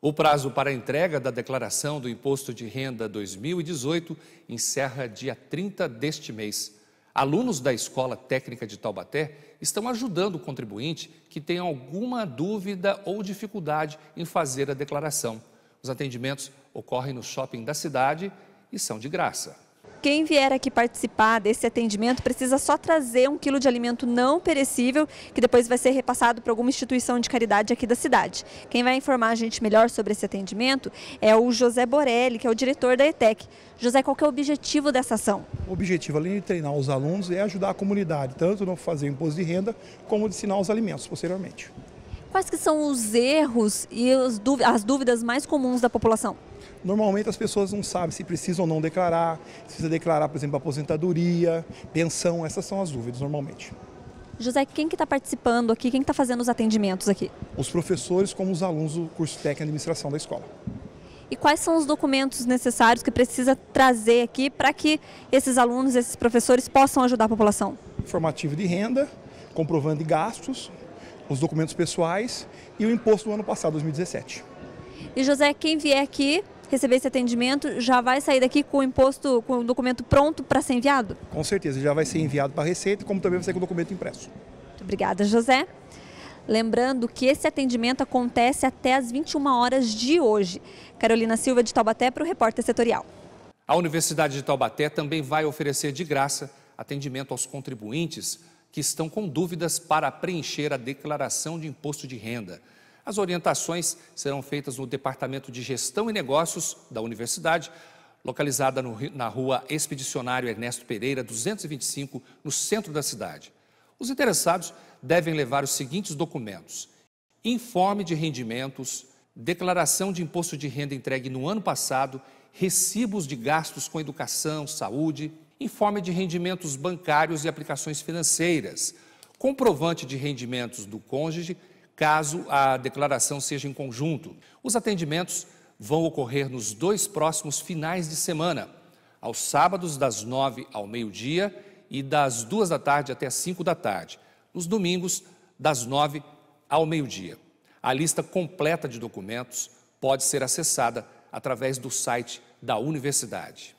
O prazo para a entrega da declaração do Imposto de Renda 2018 encerra dia 30 deste mês. Alunos da Escola Técnica de Taubaté estão ajudando o contribuinte que tem alguma dúvida ou dificuldade em fazer a declaração. Os atendimentos ocorrem no shopping da cidade e são de graça. Quem vier aqui participar desse atendimento precisa só trazer um quilo de alimento não perecível, que depois vai ser repassado para alguma instituição de caridade aqui da cidade. Quem vai informar a gente melhor sobre esse atendimento é o José Borelli, que é o diretor da ETEC. José, qual é o objetivo dessa ação? O objetivo, além de treinar os alunos, é ajudar a comunidade, tanto no fazer imposto de renda, como de ensinar os alimentos posteriormente. Quais que são os erros e as dúvidas mais comuns da população? Normalmente as pessoas não sabem se precisam ou não declarar, se precisa declarar, por exemplo, aposentadoria, pensão, essas são as dúvidas normalmente. José, quem que está participando aqui, quem está fazendo os atendimentos aqui? Os professores como os alunos do curso técnico de administração da escola. E quais são os documentos necessários que precisa trazer aqui para que esses alunos, esses professores possam ajudar a população? Informativo de renda, comprovando de gastos, os documentos pessoais e o imposto do ano passado, 2017. E José, quem vier aqui receber esse atendimento, já vai sair daqui com o imposto, com o documento pronto para ser enviado? Com certeza, já vai ser enviado para a Receita, como também vai ser com o documento impresso. Muito obrigada, José. Lembrando que esse atendimento acontece até às 21 horas de hoje. Carolina Silva de Taubaté para o repórter setorial. A Universidade de Taubaté também vai oferecer de graça atendimento aos contribuintes que estão com dúvidas para preencher a declaração de imposto de renda. As orientações serão feitas no Departamento de Gestão e Negócios da Universidade, localizada no, na rua Expedicionário Ernesto Pereira, 225, no centro da cidade. Os interessados devem levar os seguintes documentos: informe de rendimentos, declaração de imposto de renda entregue no ano passado, recibos de gastos com educação, saúde, informe de rendimentos bancários e aplicações financeiras, comprovante de rendimentos do cônjuge caso a declaração seja em conjunto. Os atendimentos vão ocorrer nos dois próximos finais de semana, aos sábados das nove ao meio-dia e das duas da tarde até as 5 da tarde, nos domingos das nove ao meio-dia. A lista completa de documentos pode ser acessada através do site da universidade.